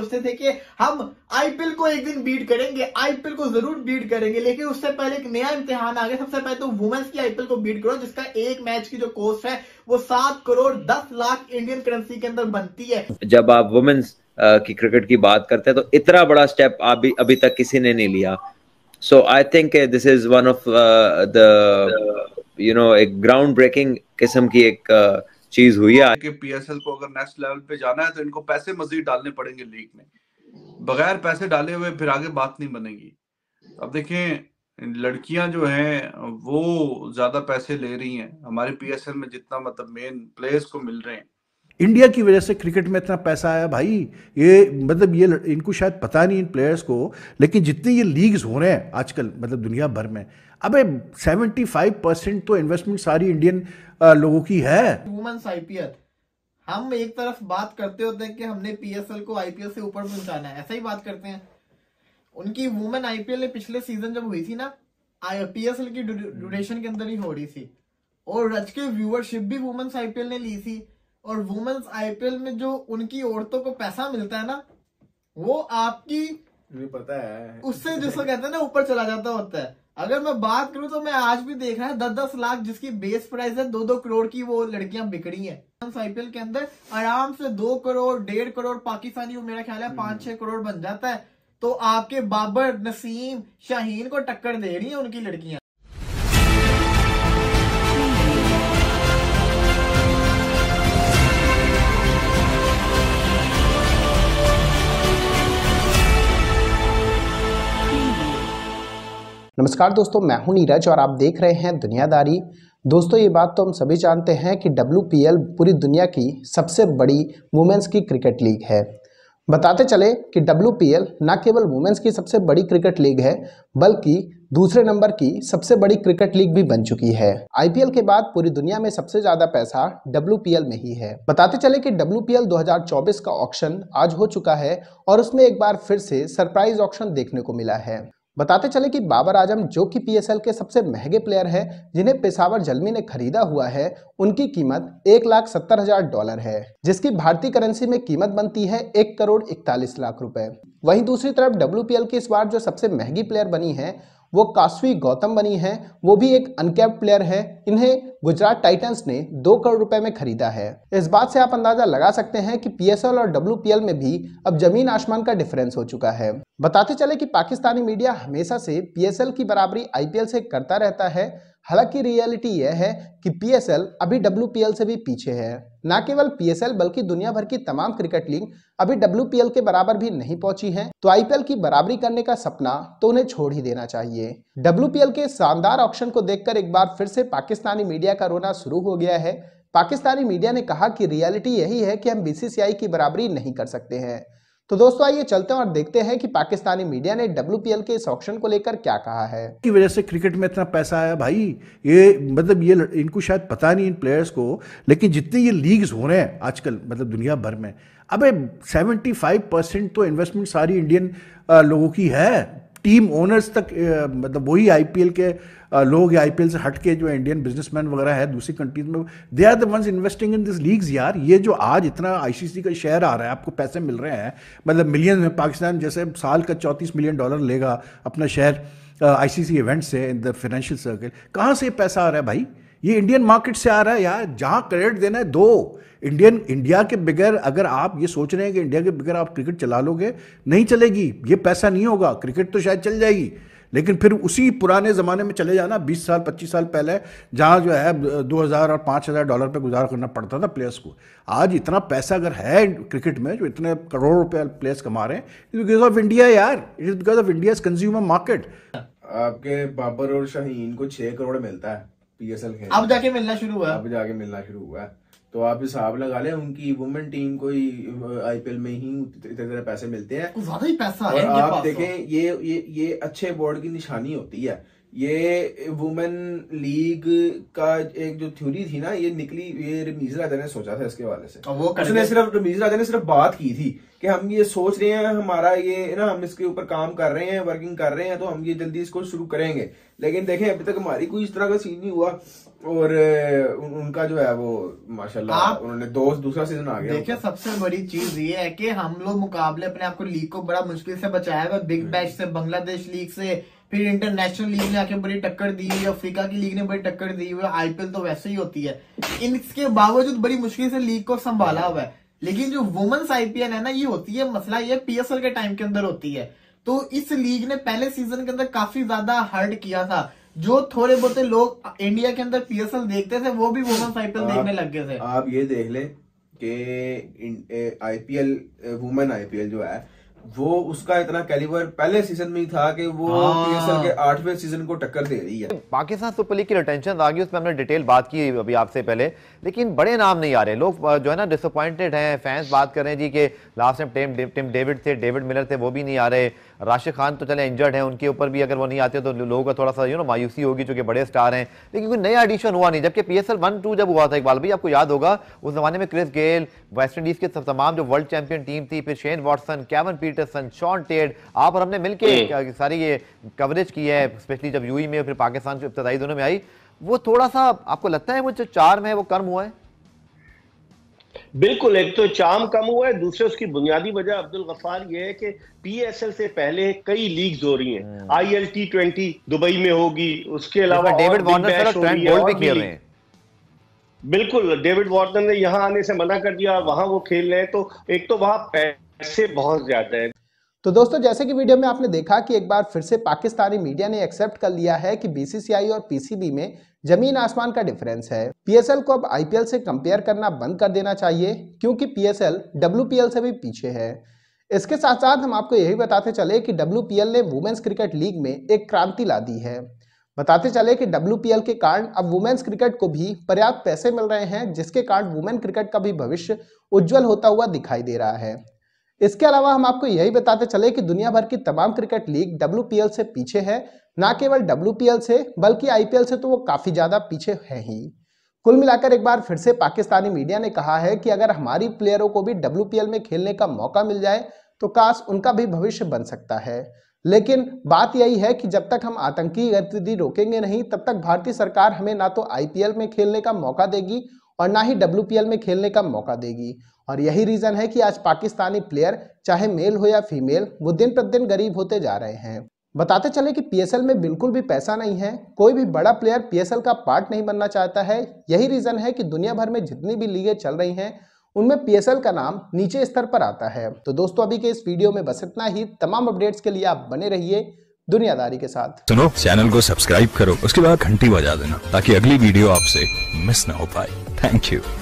सोचते थे कि हम आईपीएल को एक दिन बीट करेंगे आईपीएल को जरूर बीट करेंगे लेकिन उससे पहले एक नया इम्तिहान आ गया सबसे पहले तो वुमेन्स की आईपीएल को बीट करो जिसका एक मैच की जो कॉस्ट है वो सात करोड़ दस लाख इंडियन करेंसी के अंदर बनती है जब आप वुमेन्स की क्रिकेट की बात करते हैं तो इतना बड़ा स्टेप अभी अभी तक किसी ने नहीं लिया so I think this is one of the you know एक ग्राउंड ब्रेकिंग किस्म की एक uh, चीज हुई है कि पीएसएल को अगर नेक्स्ट लेवल पे जाना है तो इनको पैसे मजीद डालने पड़ेंगे लीग में बगैर पैसे डाले हुए फिर आगे बात नहीं बनेगी अब देखें लड़कियां जो हैं वो ज्यादा पैसे ले रही हैं हमारे पीएसएल में जितना मतलब मेन प्लेयर्स को मिल रहे हैं इंडिया की वजह से क्रिकेट में इतना पैसा आया भाई ये मतलब ये इनको शायद पता नहीं इन प्लेयर्स को लेकिन जितने ये लीग्स हो रहे हैं आजकल मतलब दुनिया भर में अबे 75 परसेंट तो इन्वेस्टमेंट सारी इंडियन लोगों की है आईपीएल हम एक तरफ बात करते होते हैं कि हमने पीएसएल को आईपीएल से ऊपर पहुंचाना है ऐसा ही बात करते हैं उनकी वुमेन आईपीएल पिछले सीजन जब हुई थी ना पीएसएल की ड्यूरेशन के अंदर ही हो रही थी और रज के व्यूअरशिप भी वुमेन्स आईपीएल ने ली थी और वुमेन्स आईपीएल में जो उनकी औरतों को पैसा मिलता है ना वो आपकी पता है उससे जिसको कहते हैं ना ऊपर चला जाता होता है अगर मैं बात करूं तो मैं आज भी देख रहा है दस दस लाख जिसकी बेस प्राइस है दो दो करोड़ की वो लड़कियां बिकड़ी है आईपीएल के अंदर आराम से दो करोड़ डेढ़ करोड़ पाकिस्तानी मेरा ख्याल है पांच हम्म। छह करोड़ बन जाता है तो आपके बाबर नसीम शाहीन को टक्कर दे रही है उनकी लड़कियां नमस्कार दोस्तों मैं हूं नीरज और आप देख रहे हैं दुनियादारी दोस्तों ये बात तो हम सभी जानते हैं कि डब्ल्यू पूरी दुनिया की सबसे बड़ी वुमेंस की क्रिकेट लीग है बताते चले कि डब्ल्यू न केवल वुमेंस की सबसे बड़ी क्रिकेट लीग है बल्कि दूसरे नंबर की सबसे बड़ी क्रिकेट लीग भी बन चुकी है आईपीएल के बाद पूरी दुनिया में सबसे ज्यादा पैसा डब्ल्यू में ही है बताते चले कि डब्ल्यू 2024 का ऑक्शन आज हो चुका है और उसमें एक बार फिर से सरप्राइज ऑक्शन देखने को मिला है बताते चले कि बाबर आजम जो कि पीएसएल के सबसे महंगे प्लेयर हैं जिन्हें पेशावर जलमी ने खरीदा हुआ है उनकी कीमत एक लाख सत्तर हजार डॉलर है जिसकी भारतीय करेंसी में कीमत बनती है एक करोड़ इकतालीस लाख रुपए वहीं दूसरी तरफ डब्ल्यू की इस बार जो सबसे महंगी प्लेयर बनी है वो काशवी गौतम बनी है वो भी एक अनकैप्ड प्लेयर है इन्हें गुजरात टाइटंस ने दो करोड़ रुपए में खरीदा है इस बात से आप अंदाजा लगा सकते हैं कि पीएसएल और डब्ल्यूपीएल में भी अब जमीन आसमान का डिफरेंस हो चुका है बताते चले कि पाकिस्तानी मीडिया हमेशा से पीएसएल की बराबरी आईपीएल से करता रहता है हालांकि रियलिटी यह है कि पीएसएल अभी डब्ल्यू से भी पीछे है न केवल पीएसएल बल्कि दुनिया भर की तमाम क्रिकेट लीग अभी डब्ल्यू के बराबर भी नहीं पहुंची है तो आईपीएल की बराबरी करने का सपना तो उन्हें छोड़ ही देना चाहिए डब्ल्यू के शानदार ऑप्शन को देखकर एक बार फिर से पाकिस्तानी मीडिया का रोना शुरू हो गया है पाकिस्तानी मीडिया ने कहा कि रियलिटी यही है कि हम बीसीसीआई की बराबरी नहीं कर सकते हैं तो दोस्तों आइए चलते हैं और देखते हैं कि पाकिस्तानी मीडिया ने डब्ल्यू के इस ऑप्शन को लेकर क्या कहा है की वजह से क्रिकेट में इतना पैसा आया भाई ये मतलब ये इनको शायद पता नहीं इन प्लेयर्स को लेकिन जितने ये लीग्स हो रहे हैं आजकल मतलब दुनिया भर में अबे 75 परसेंट तो इन्वेस्टमेंट सारी इंडियन लोगों की है टीम ओनर्स तक मतलब वही आईपीएल के लोग या आईपीएल से हट के जो इंडियन बिजनेसमैन वगैरह है दूसरी कंट्रीज में they are the ones investing in this leagues यार ये जो आज इतना आईसीसी का शेयर आ रहा है आपको पैसे मिल रहे हैं मतलब मिलियन में पाकिस्तान जैसे साल का चौंतीस मिलियन डॉलर लेगा अपना शेयर आईसीसी इवेंट्स से इन द फाइनेंशियल सर्कल कहाँ से पैसा आ रहा है भाई ये इंडियन मार्केट से आ रहा है यार जहाँ क्रेडिट देना है दो इंडियन इंडिया के बगैर अगर आप ये सोच रहे हैं कि इंडिया के बगैर आप क्रिकेट चला लोगे नहीं चलेगी ये पैसा नहीं होगा क्रिकेट तो शायद चल जाएगी लेकिन फिर उसी पुराने ज़माने में चले जाना 20 साल 25 साल पहले जहाँ जो है 2000 और 5000 डॉलर पे गुजार करना पड़ता था प्लेयर्स को आज इतना पैसा अगर है क्रिकेट में जो इतने करोड़ रुपए प्लेयर्स कमा रहे हैं इट बिकॉज ऑफ इंडिया यार it is because of India consumer market आपके बाबर और शाहीन को छः करोड़ मिलता है पीएसएल खेल अब जाके मिलना शुरू हुआ अब जाके मिलना शुरू हुआ है तो आप हिसाब लगा ले उनकी वुमेन टीम को ही आईपीएल में ही इतने इतने पैसे मिलते हैं ज्यादा ही पैसा है आप तो। देखें ये ये ये अच्छे बोर्ड की निशानी होती है ये वुमेन लीग का एक जो थ्योरी थी ना ये निकली ये रमीज राजा ने सोचा था इसके वाले से वो उसने सिर्फ रमीज राजा ने सिर्फ बात की थी कि हम ये सोच रहे हैं हमारा ये ना हम इसके ऊपर काम कर रहे हैं वर्किंग कर रहे हैं तो हम ये जल्दी इसको शुरू करेंगे लेकिन देखें अभी तक हमारी कोई इस तरह का सीन नहीं हुआ और उनका जो है वो माशाल्लाह उन्होंने दोस्त दूसरा सीजन आ गया देखिए सबसे बड़ी चीज ये है कि हम लोग मुकाबले अपने आप को लीग को बड़ा मुश्किल से बचाया हुआ बिग बैश से बांग्लादेश लीग से फिर इंटरनेशनल लीग ने आके बड़ी टक्कर दी हुई अफ्रीका की लीग ने बड़ी टक्कर दी हुई आईपीएल तो वैसे ही होती है इनके बावजूद बड़ी मुश्किल से लीग को संभाला हुआ है लेकिन जो वुमेन्स आईपीएल है ना ये होती है मसला ये पीएसएल के टाइम के अंदर होती है तो इस लीग ने पहले सीजन के अंदर काफी ज्यादा हर्ट किया था जो थोड़े बहुत लोग इंडिया के अंदर पीएसएल देखते थे वो भी वुमेन्स आईपीएल देखने लग गए थे आप ये देख ले के आईपीएल वुमेन आईपीएल जो है वो उसका इतना कैलिवर पहले सीजन में ही था कि वो पीएसएल हाँ। के आठवें सीजन को टक्कर दे रही है पाकिस्तान सुपर लीग की रिटेंशन आ गई उसमें हमने डिटेल बात की अभी आपसे पहले लेकिन बड़े नाम नहीं आ रहे लोग जो है ना डिसअपॉइंटेड हैं फैंस बात कर रहे हैं जी कि last time team Tim David थे डेविड मिलर थे वो भी नहीं आ रहे राशिद खान तो चले इंजर्ड हैं उनके ऊपर भी अगर वो नहीं आते तो लोगों का थोड़ा सा यू नो मायूसी होगी चूँकि बड़े स्टार हैं लेकिन कोई नया एडिशन हुआ नहीं जबकि पी एस वन टू जब हुआ था इकबाल भाई आपको याद होगा उस जमाने में क्रिस गेल वेस्ट इंडीज़ के तमाम जो वर्ल्ड चैंपियन टीम थी फिर शेन वॉटसन कैवन पी पीटरसन शॉन टेड आप और हमने मिलके सारी ये कवरेज की है स्पेशली जब यूई e में फिर पाकिस्तान के इब्तदाई दोनों में आई वो थोड़ा सा आपको लगता है वो जो चार में वो कम हुआ है बिल्कुल एक तो चाम कम हुआ है दूसरे उसकी बुनियादी वजह अब्दुल गफार ये है कि पीएसएल से पहले कई लीग्स हो रही हैं आईएल हाँ। टी ट्वेंटी दुबई में होगी उसके अलावा डेविड वार्नर बिल्कुल डेविड वार्नर ने यहां आने से मना कर दिया वहां वो खेल रहे हैं तो एक तो वहां से बहुत ज़्यादा है तो दोस्तों जैसे कि वीडियो में आपने देखा कि एक बार फिर से पाकिस्तानी मीडिया ने एक्सेप्ट कर लिया है कि बीसीसीआई और पीसीबी में जमीन आसमान का डिफरेंस है पीएसएल को अब आईपीएल से कंपेयर करना बंद कर देना चाहिए क्योंकि पीएसएल डब्ल्यूपीएल से भी पीछे है इसके साथ साथ हम आपको यही बताते चले कि डब्ल्यू ने वुमेन्स क्रिकेट लीग में एक क्रांति ला दी है बताते चले कि डब्ल्यू के कारण अब वुमेन्स क्रिकेट को भी पर्याप्त पैसे मिल रहे हैं जिसके कारण वुमेन क्रिकेट का भी भविष्य उज्जवल होता हुआ दिखाई दे रहा है इसके अलावा हम आपको यही बताते चले कि दुनिया भर की तमाम क्रिकेट लीग डब्ल्यू से पीछे है ना केवल डब्ल्यू से बल्कि आई से तो वो काफ़ी ज़्यादा पीछे है ही कुल मिलाकर एक बार फिर से पाकिस्तानी मीडिया ने कहा है कि अगर हमारी प्लेयरों को भी डब्ल्यू में खेलने का मौका मिल जाए तो काश उनका भी भविष्य बन सकता है लेकिन बात यही है कि जब तक हम आतंकी गतिविधि रोकेंगे नहीं तब तक भारतीय सरकार हमें ना तो आईपीएल में खेलने का मौका देगी और ना ही डब्ल्यू में खेलने का मौका देगी और यही रीज़न है कि आज पाकिस्तानी प्लेयर चाहे मेल हो या फीमेल वो दिन प्रतिदिन गरीब होते जा रहे हैं बताते चले कि पीएसएल में बिल्कुल भी पैसा नहीं है कोई भी बड़ा प्लेयर पीएसएल का पार्ट नहीं बनना चाहता है यही रीज़न है कि दुनिया भर में जितनी भी लीगें चल रही हैं उनमें पीएसएल का नाम नीचे स्तर पर आता है तो दोस्तों अभी के इस वीडियो में बस इतना ही तमाम अपडेट्स के लिए आप बने रहिए दुनियादारी के साथ सुनो चैनल को सब्सक्राइब करो उसके बाद घंटी बजा देना ताकि अगली वीडियो आपसे मिस ना हो पाए Thank you.